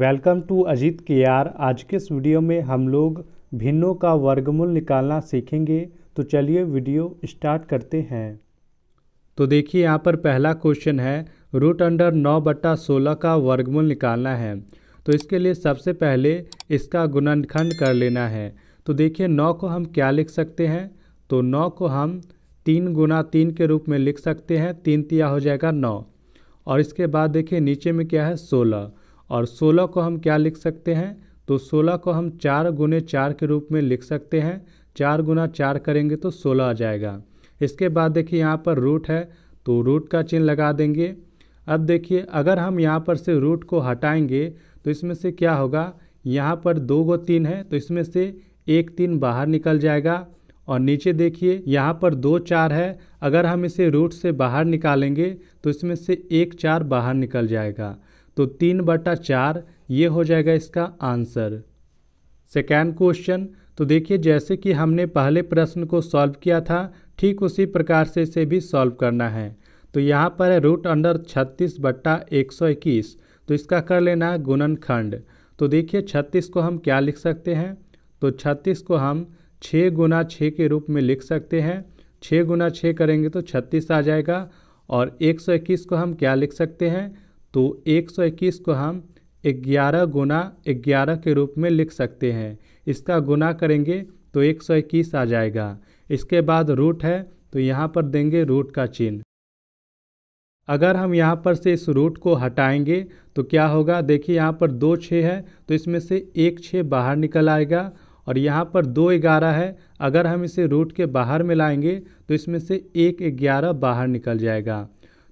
welcome to Ajit के are आज के इस वीडियो में हम लोग भिन्नों का वर्गमूल निकालना सीखेंगे तो चलिए वीडियो स्टार्ट करते हैं तो देखिए यहाँ पर पहला क्वेश्चन है रूट अंडर नौ बट्टा सोलह का वर्गमूल निकालना है तो इसके लिए सबसे पहले इसका गुणनखंड कर लेना है तो देखिए नौ को हम क्या लिख सकते हैं तो नौ को हम तीन गुना तीन के रूप में लिख सकते हैं तीन तिया हो जाएगा नौ और इसके बाद देखिए नीचे में क्या है सोलह और सोलह को हम क्या लिख सकते हैं तो सोलह को हम चार गुने चार के रूप में लिख सकते हैं चार गुना चार करेंगे तो सोलह आ जाएगा इसके बाद देखिए यहाँ पर रूट है तो रूट का चिन्ह लगा देंगे अब देखिए अगर हम यहाँ पर से रूट को हटाएंगे तो इसमें से क्या होगा यहाँ पर दो गो तीन है तो इसमें से एक तीन बाहर निकल जाएगा और नीचे देखिए यहाँ पर दो चार है अगर हम इसे रूट से बाहर निकालेंगे तो इसमें से एक चार बाहर निकल जाएगा तो तीन बटा चार ये हो जाएगा इसका आंसर सेकेंड क्वेश्चन तो देखिए जैसे कि हमने पहले प्रश्न को सॉल्व किया था ठीक उसी प्रकार से इसे भी सॉल्व करना है तो यहाँ पर है रूट अंडर छत्तीस बट्टा एक सौ इक्कीस तो इसका कर लेना गुणन खंड तो देखिए छत्तीस को हम क्या लिख सकते हैं तो छत्तीस को हम छः गुना छः के रूप में लिख सकते हैं छः गुना छः करेंगे तो छत्तीस आ जाएगा और एक सौ इक्कीस को हम क्या लिख सकते हैं तो 121 को हम 11 गुना 11 के रूप में लिख सकते हैं इसका गुना करेंगे तो 121 आ जाएगा इसके बाद रूट है तो यहाँ पर देंगे रूट का चिन्ह अगर हम यहाँ पर से इस रूट को हटाएंगे तो क्या होगा देखिए यहाँ पर दो छः है तो इसमें से एक छः बाहर निकल आएगा और यहाँ पर दो ग्यारह है अगर हम इसे रूट के बाहर में लाएंगे तो इसमें से एक ग्यारह बाहर निकल जाएगा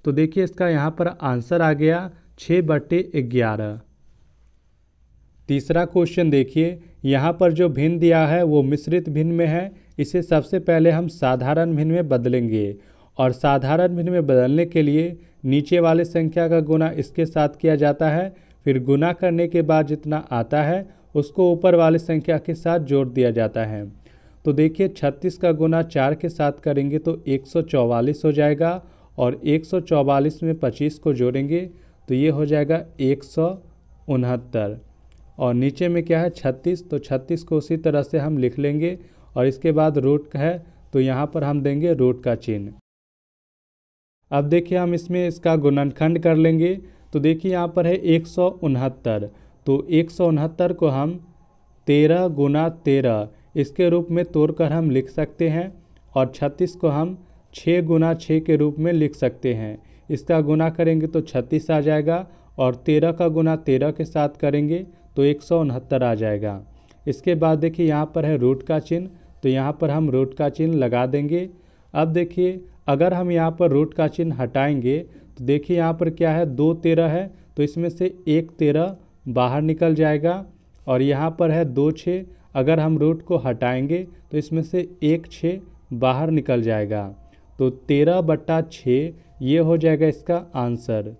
तो देखिए इसका यहाँ पर आंसर आ गया छः बटे ग्यारह तीसरा क्वेश्चन देखिए यहाँ पर जो भिन्न दिया है वो मिश्रित भिन्न में है इसे सबसे पहले हम साधारण भिन्न में बदलेंगे और साधारण भिन्न में बदलने के लिए नीचे वाले संख्या का गुना इसके साथ किया जाता है फिर गुना करने के बाद जितना आता है उसको ऊपर वाले संख्या के साथ जोड़ दिया जाता है तो देखिए 36 का गुना चार के साथ करेंगे तो एक हो जाएगा और एक में 25 को जोड़ेंगे तो ये हो जाएगा एक और नीचे में क्या है 36 तो 36 को उसी तरह से हम लिख लेंगे और इसके बाद रूट है तो यहाँ पर हम देंगे रूट का चिन्ह अब देखिए हम इसमें इसका गुणनखंड कर लेंगे तो देखिए यहाँ पर है एक तो एक को हम तेरह गुना तेरह इसके रूप में तोड़कर हम लिख सकते हैं और छत्तीस को हम छः गुना छः के रूप में लिख सकते हैं इसका गुना करेंगे तो छत्तीस आ जाएगा और तेरह का गुना तेरह के साथ करेंगे तो एक सौ उनहत्तर आ जाएगा इसके बाद देखिए यहाँ पर है रूट का चिन्ह तो यहाँ पर हम रूट का चिन्ह लगा देंगे अब देखिए अगर हम यहाँ पर रूट का चिन्ह हटाएंगे तो देखिए यहाँ पर क्या है दो तेरह है तो इसमें से एक तेरह बाहर निकल जाएगा और यहाँ पर है दो छः अगर हम रूट को हटाएंगे तो इसमें से एक छः बाहर निकल जाएगा तो तेरह बट्टा छः ये हो जाएगा इसका आंसर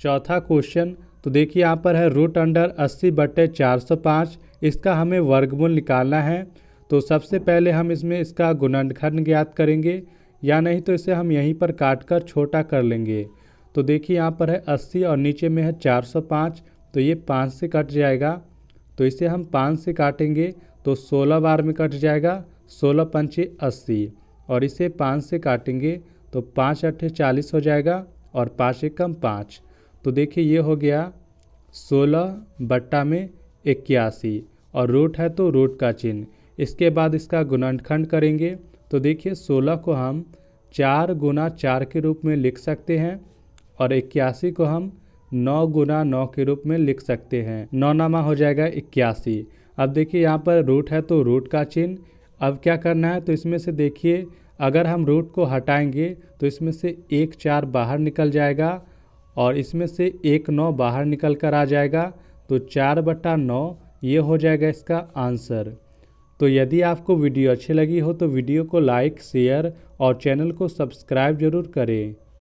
चौथा क्वेश्चन तो देखिए यहाँ पर है रूट अंडर अस्सी बट्टे चार सौ पाँच इसका हमें वर्गमूल निकालना है तो सबसे पहले हम इसमें इसका गुणनखंड ज्ञात करेंगे या नहीं तो इसे हम यहीं पर काट कर छोटा कर लेंगे तो देखिए यहाँ पर है अस्सी और नीचे में है चार सौ पाँच तो ये पाँच से कट जाएगा तो इसे हम पाँच से काटेंगे तो सोलह बार में कट जाएगा सोलह पंचे अस्सी और इसे पाँच से काटेंगे तो पाँच अट्ठे चालीस हो जाएगा और पाँच एक कम पाँच तो देखिए ये हो गया सोलह बट्टा में इक्यासी और रूट है तो रूट का चिन्ह इसके बाद इसका गुणनखंड करेंगे तो देखिए सोलह को हम चार गुना चार के रूप में लिख सकते हैं और इक्यासी को हम नौ गुना नौ के रूप में लिख सकते हैं नौ नामा हो जाएगा इक्यासी अब देखिए यहाँ पर रूट है तो रूट का चिन्ह अब क्या करना है तो इसमें से देखिए अगर हम रूट को हटाएंगे तो इसमें से एक चार बाहर निकल जाएगा और इसमें से एक नौ बाहर निकल कर आ जाएगा तो चार बटा नौ ये हो जाएगा इसका आंसर तो यदि आपको वीडियो अच्छी लगी हो तो वीडियो को लाइक शेयर और चैनल को सब्सक्राइब जरूर करें